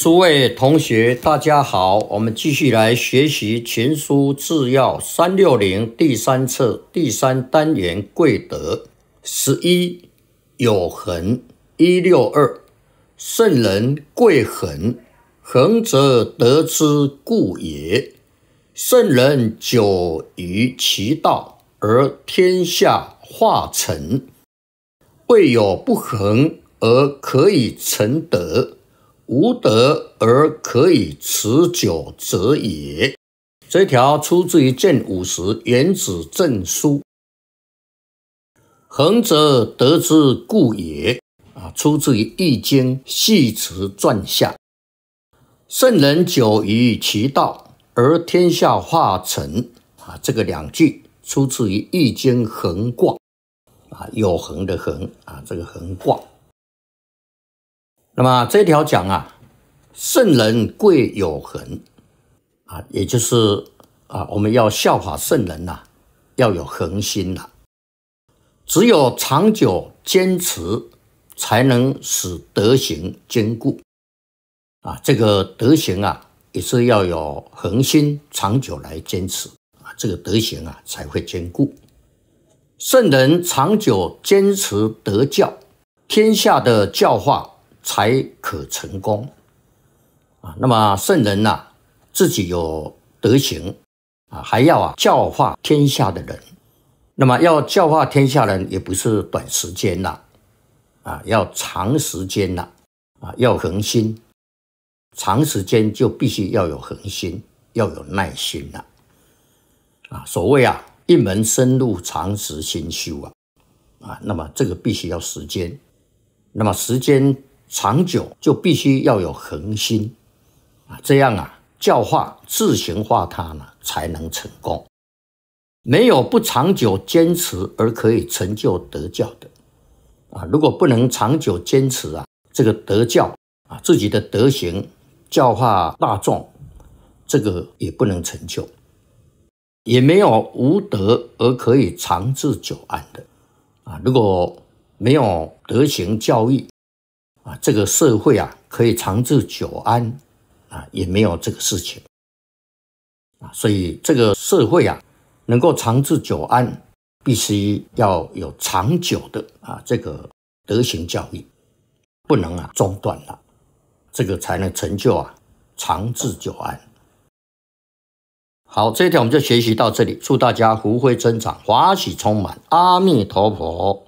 诸位同学，大家好！我们继续来学习《群书制要》三六零第三册第三单元“贵德”十一有恒一六二，圣人贵恒，恒则德之固也。圣人久于其道，而天下化成，未有不恒而可以成德。无德而可以持久者也，这条出自于《正五十原子正书》。恒者，得之故也。啊，出自于《易经系辞传下》。圣人久于其道，而天下化成。啊，这个两句出自于《易经恒卦》。啊，有恒的恒。啊，这个恒卦。那么这条讲啊，圣人贵有恒啊，也就是啊，我们要效法圣人呐，要有恒心呐。只有长久坚持，才能使德行坚固啊。这个德行啊，也是要有恒心，长久来坚持啊，这个德行啊才会坚固。圣人长久坚持德教，天下的教化。才可成功啊！那么圣人呐，自己有德行啊，还要啊教化天下的人。那么要教化天下人，也不是短时间呐。啊，要长时间呐，啊，要恒心。长时间就必须要有恒心，要有耐心了啊。所谓啊，一门深入，长时心修啊啊。那么这个必须要时间，那么时间。长久就必须要有恒心啊！这样啊，教化自行化他呢，才能成功。没有不长久坚持而可以成就德教的啊！如果不能长久坚持啊，这个德教啊，自己的德行教化大众，这个也不能成就。也没有无德而可以长治久安的啊！如果没有德行教育，啊，这个社会啊，可以长治久安，啊，也没有这个事情，啊，所以这个社会啊，能够长治久安，必须要有长久的啊，这个德行教育，不能啊中断了，这个才能成就啊长治久安。好，这一条我们就学习到这里，祝大家福慧增长，华喜充满，阿弥陀佛。